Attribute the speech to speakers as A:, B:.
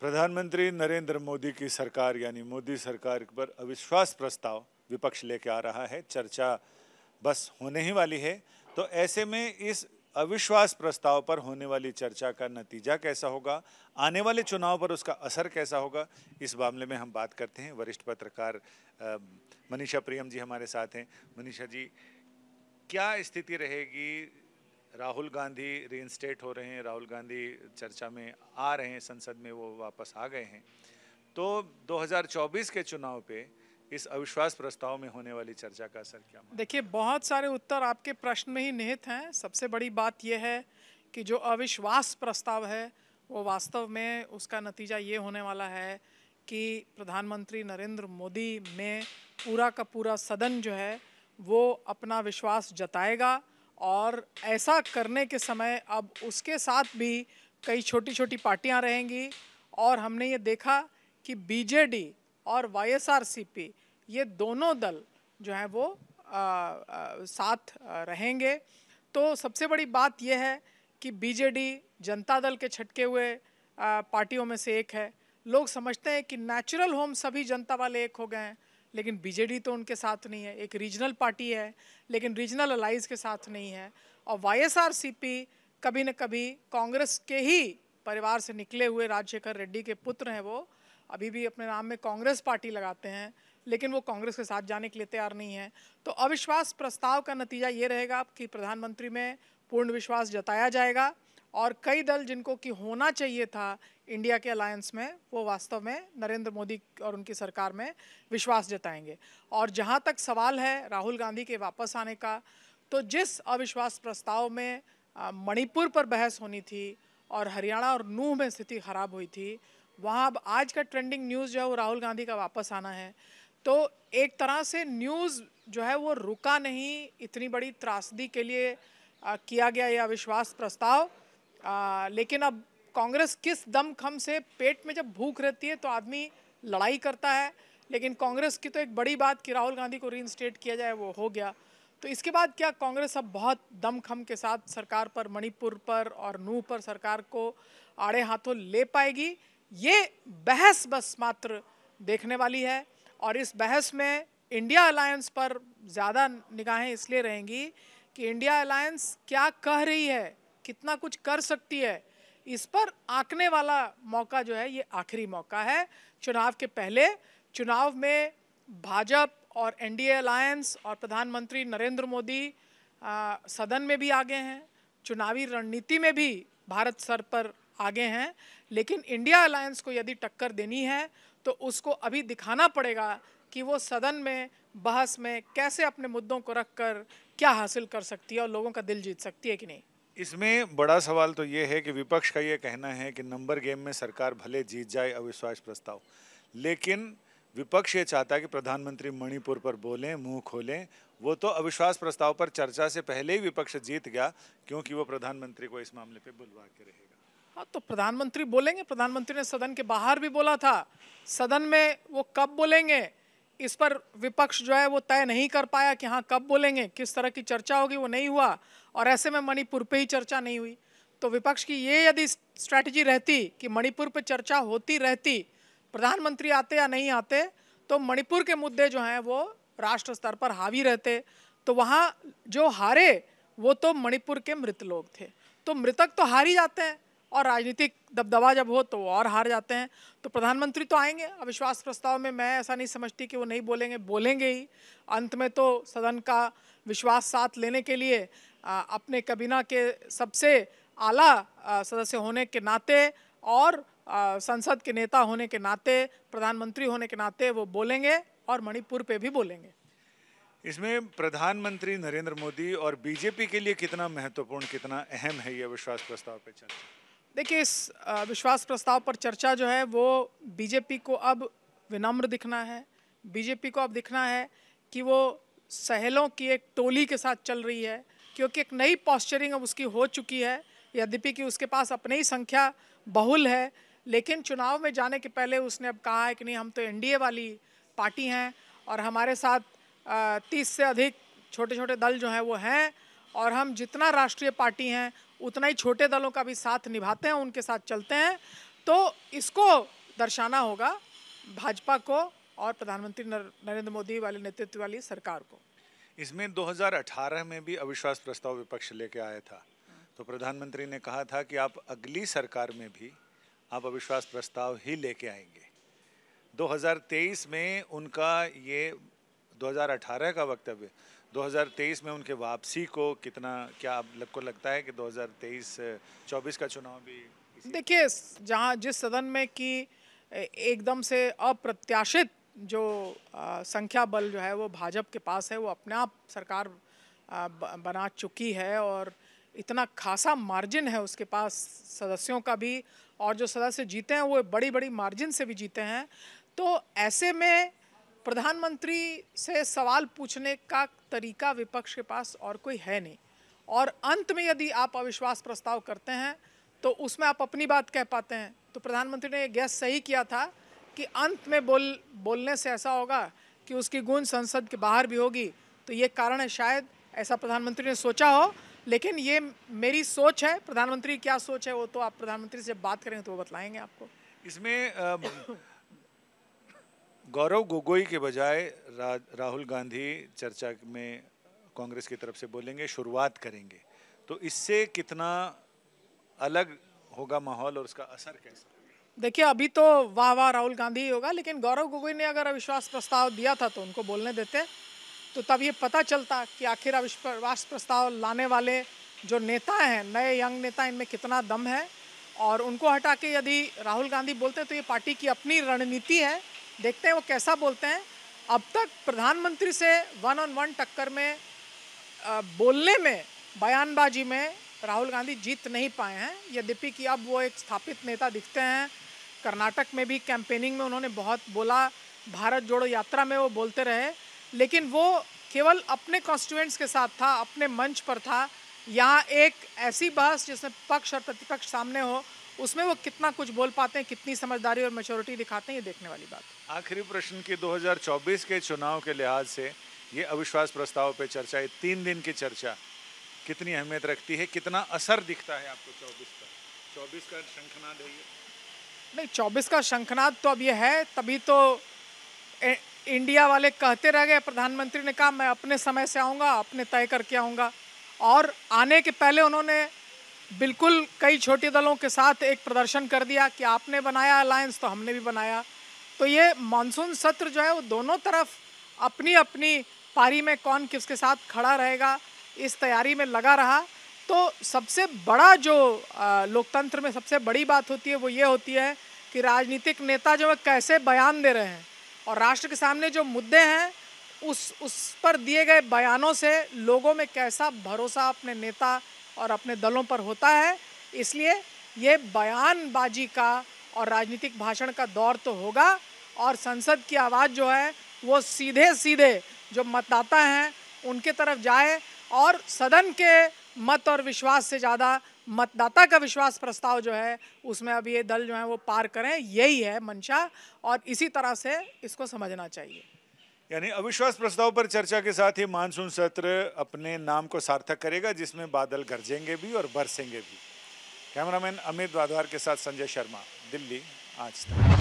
A: प्रधानमंत्री नरेंद्र मोदी की सरकार यानी मोदी सरकार पर अविश्वास प्रस्ताव विपक्ष लेके आ रहा है चर्चा बस होने ही वाली है तो ऐसे में इस अविश्वास प्रस्ताव पर होने वाली चर्चा का नतीजा कैसा होगा आने वाले चुनाव पर उसका असर कैसा होगा इस मामले में हम बात करते हैं वरिष्ठ पत्रकार मनीषा प्रियम जी हमारे साथ हैं मनीषा जी क्या स्थिति रहेगी राहुल गांधी रीइंस्टेट हो रहे हैं राहुल गांधी चर्चा में आ रहे हैं संसद में वो वापस आ गए हैं तो 2024 के चुनाव पे इस अविश्वास प्रस्ताव में होने वाली चर्चा का असर क्या
B: देखिए बहुत सारे उत्तर आपके प्रश्न में ही निहित हैं सबसे बड़ी बात यह है कि जो अविश्वास प्रस्ताव है वो वास्तव में उसका नतीजा ये होने वाला है कि प्रधानमंत्री नरेंद्र मोदी में पूरा का पूरा सदन जो है वो अपना विश्वास जताएगा और ऐसा करने के समय अब उसके साथ भी कई छोटी छोटी पार्टियां रहेंगी और हमने ये देखा कि बीजेडी और वाईएसआरसीपी ये दोनों दल जो हैं वो आ, आ, साथ रहेंगे तो सबसे बड़ी बात यह है कि बीजेडी जनता दल के छटके हुए पार्टियों में से एक है लोग समझते हैं कि नेचुरल होम सभी जनता वाले एक हो गए हैं लेकिन बीजेडी तो उनके साथ नहीं है एक रीजनल पार्टी है लेकिन रीजनल अलाइज के साथ नहीं है और वाई कभी न कभी कांग्रेस के ही परिवार से निकले हुए राजशेखर रेड्डी के पुत्र हैं वो अभी भी अपने नाम में कांग्रेस पार्टी लगाते हैं लेकिन वो कांग्रेस के साथ जाने के लिए तैयार नहीं है तो अविश्वास प्रस्ताव का नतीजा ये रहेगा कि प्रधानमंत्री में पूर्ण विश्वास जताया जाएगा और कई दल जिनको कि होना चाहिए था इंडिया के अलायंस में वो वास्तव में नरेंद्र मोदी और उनकी सरकार में विश्वास जताएंगे और जहाँ तक सवाल है राहुल गांधी के वापस आने का तो जिस अविश्वास प्रस्ताव में मणिपुर पर बहस होनी थी और हरियाणा और नूह में स्थिति खराब हुई थी वहाँ अब आज का ट्रेंडिंग न्यूज़ जो है वो राहुल गांधी का वापस आना है तो एक तरह से न्यूज़ जो है वो रुका नहीं इतनी बड़ी त्रासदी के लिए आ, किया गया यह अविश्वास प्रस्ताव आ, लेकिन अब कांग्रेस किस दमखम से पेट में जब भूख रहती है तो आदमी लड़ाई करता है लेकिन कांग्रेस की तो एक बड़ी बात कि राहुल गांधी को रीइंस्टेट किया जाए वो हो गया तो इसके बाद क्या कांग्रेस अब बहुत दमखम के साथ सरकार पर मणिपुर पर और नू पर सरकार को आड़े हाथों ले पाएगी ये बहस बस मात्र देखने वाली है और इस बहस में इंडिया अलायंस पर ज़्यादा निगाहें इसलिए रहेंगी कि इंडिया अलायंस क्या कह रही है कितना कुछ कर सकती है इस पर आंकने वाला मौका जो है ये आखिरी मौका है चुनाव के पहले चुनाव में भाजपा और एनडीए अलायंस और प्रधानमंत्री नरेंद्र मोदी आ, सदन में भी आगे हैं चुनावी रणनीति में भी भारत सर पर आगे हैं लेकिन इंडिया अलायंस को यदि टक्कर देनी है तो उसको अभी दिखाना पड़ेगा कि वो सदन में बहस में कैसे अपने मुद्दों को रखकर क्या हासिल कर सकती है और लोगों का दिल जीत सकती है कि नहीं
A: इसमें बड़ा सवाल तो ये है कि विपक्ष का ये कहना है कि नंबर गेम में सरकार भले जीत जाए अविश्वास प्रस्ताव लेकिन विपक्ष ये चाहता है कि प्रधानमंत्री मणिपुर पर बोलें मुंह खोलें वो तो अविश्वास प्रस्ताव पर चर्चा से पहले ही विपक्ष जीत गया क्योंकि वो प्रधानमंत्री को इस मामले पे बुलवा के रहेगा
B: हाँ तो प्रधानमंत्री बोलेंगे प्रधानमंत्री ने सदन के बाहर भी बोला था सदन में वो कब बोलेंगे इस पर विपक्ष जो है वो तय नहीं कर पाया कि हाँ कब बोलेंगे किस तरह की चर्चा होगी वो नहीं हुआ और ऐसे में मणिपुर पे ही चर्चा नहीं हुई तो विपक्ष की ये यदि स्ट्रैटेजी रहती कि मणिपुर पर चर्चा होती रहती प्रधानमंत्री आते या नहीं आते तो मणिपुर के मुद्दे जो हैं वो राष्ट्र स्तर पर हावी रहते तो वहाँ जो हारे वो तो मणिपुर के मृत लोग थे तो मृतक तो हार ही जाते हैं और राजनीतिक दबदबा जब हो तो और हार जाते हैं तो प्रधानमंत्री तो आएंगे अविश्वास प्रस्ताव में मैं ऐसा नहीं समझती कि वो नहीं बोलेंगे बोलेंगे ही अंत में तो सदन का विश्वास साथ लेने के लिए अपने कबीना के सबसे आला सदस्य होने के नाते और संसद के नेता होने के नाते प्रधानमंत्री होने के नाते वो बोलेंगे और मणिपुर पे भी बोलेंगे
A: इसमें प्रधानमंत्री नरेंद्र मोदी और बीजेपी के लिए कितना महत्वपूर्ण कितना अहम है ये विश्वास प्रस्ताव पे चर्चा
B: देखिए इस विश्वास प्रस्ताव पर चर्चा जो है वो बीजेपी को अब विनम्र दिखना है बीजेपी को अब दिखना है कि वो सहेलों की एक टोली के साथ चल रही है क्योंकि एक नई पॉस्चरिंग अब उसकी हो चुकी है यद्यपि कि उसके पास अपने ही संख्या बहुल है लेकिन चुनाव में जाने के पहले उसने अब कहा है कि नहीं हम तो एनडीए वाली पार्टी हैं और हमारे साथ तीस से अधिक छोटे छोटे दल जो हैं वो हैं और हम जितना राष्ट्रीय पार्टी हैं उतना ही छोटे दलों का भी साथ निभाते हैं उनके साथ चलते हैं तो इसको दर्शाना होगा भाजपा को और प्रधानमंत्री नरेंद्र मोदी वाले नेतृत्व वाली सरकार को
A: इसमें 2018 में भी अविश्वास प्रस्ताव विपक्ष लेके आया था तो प्रधानमंत्री ने कहा था कि आप अगली सरकार में भी आप अविश्वास प्रस्ताव ही लेके आएंगे 2023 में उनका ये 2018 का वक्तव्य 2023 में उनके वापसी को कितना क्या को लगता है कि 2023-24 का चुनाव भी
B: देखिए जहाँ जिस सदन में कि एकदम से अप्रत्याशित जो आ, संख्या बल जो है वो भाजपा के पास है वो अपने आप सरकार आ, बना चुकी है और इतना खासा मार्जिन है उसके पास सदस्यों का भी और जो सदस्य जीते हैं वो बड़ी बड़ी मार्जिन से भी जीते हैं तो ऐसे में प्रधानमंत्री से सवाल पूछने का तरीका विपक्ष के पास और कोई है नहीं और अंत में यदि आप अविश्वास प्रस्ताव करते हैं तो उसमें आप अपनी बात कह पाते हैं तो प्रधानमंत्री ने गैस सही किया था कि अंत में बोल बोलने से ऐसा होगा कि उसकी गूंज संसद के बाहर भी होगी तो ये कारण है शायद ऐसा प्रधानमंत्री ने सोचा हो लेकिन ये मेरी सोच है प्रधानमंत्री क्या सोच है वो तो आप प्रधानमंत्री से बात करेंगे तो वो बतलाएंगे आपको
A: इसमें गौरव गोगोई के बजाय रा, राहुल गांधी चर्चा में कांग्रेस की तरफ से बोलेंगे शुरुआत करेंगे तो इससे कितना अलग होगा माहौल और उसका असर कैसा
B: देखिए अभी तो वाह वाह राहुल गांधी ही होगा लेकिन गौरव गोगोई ने अगर अविश्वास प्रस्ताव दिया था तो उनको बोलने देते तो तब ये पता चलता कि आखिर अविश्वास प्रस्ताव लाने वाले जो नेता हैं नए यंग नेता इनमें कितना दम है और उनको हटा के यदि राहुल गांधी बोलते तो ये पार्टी की अपनी रणनीति है देखते हैं वो कैसा बोलते हैं अब तक प्रधानमंत्री से वन ऑन वन टक्कर में बोलने में बयानबाजी में राहुल गांधी जीत नहीं पाए हैं यद्यपि कि अब वो एक स्थापित नेता दिखते हैं कर्नाटक में भी कैंपेनिंग में उन्होंने बहुत बोला भारत जोड़ो यात्रा में वो बोलते रहे लेकिन वो केवल अपने कॉन्स्टिट्यूंट्स के साथ था अपने मंच पर था यहाँ एक ऐसी बहस जिसमें पक्ष और प्रतिपक्ष सामने हो उसमें वो कितना कुछ बोल पाते हैं कितनी समझदारी और मेचोरिटी दिखाते हैं ये देखने वाली बात
A: आखिरी प्रश्न की 2024 के चुनाव के लिहाज से ये अविश्वास प्रस्ताव पे चर्चा ये तीन दिन की चर्चा कितनी अहमियत रखती है कितना असर दिखता है आपको चौबीस का चौबीस का शंखनाद है ये
B: नहीं चौबीस का शंखनाद तो अब ये है तभी तो ए, इंडिया वाले कहते रह गए प्रधानमंत्री ने कहा मैं अपने समय से आऊँगा अपने तय करके आऊँगा और आने के पहले उन्होंने बिल्कुल कई छोटे दलों के साथ एक प्रदर्शन कर दिया कि आपने बनाया अलायंस तो हमने भी बनाया तो ये मानसून सत्र जो है वो दोनों तरफ अपनी अपनी पारी में कौन किसके साथ खड़ा रहेगा इस तैयारी में लगा रहा तो सबसे बड़ा जो लोकतंत्र में सबसे बड़ी बात होती है वो ये होती है कि राजनीतिक नेता जो है कैसे बयान दे रहे हैं और राष्ट्र के सामने जो मुद्दे हैं उस उस पर दिए गए बयानों से लोगों में कैसा भरोसा अपने नेता और अपने दलों पर होता है इसलिए ये बयानबाजी का और राजनीतिक भाषण का दौर तो होगा और संसद की आवाज़ जो है वो सीधे सीधे जो मतदाता हैं उनके तरफ जाए और सदन के मत और विश्वास से ज़्यादा मतदाता का विश्वास प्रस्ताव जो है उसमें अब ये दल जो है वो पार करें यही है मंशा और इसी तरह से इसको समझना चाहिए
A: यानी अविश्वास प्रस्ताव पर चर्चा के साथ ही मानसून सत्र अपने नाम को सार्थक करेगा जिसमें बादल गरजेंगे भी और बरसेंगे भी कैमरामैन अमित वाधवार के साथ संजय शर्मा दिल्ली आज तक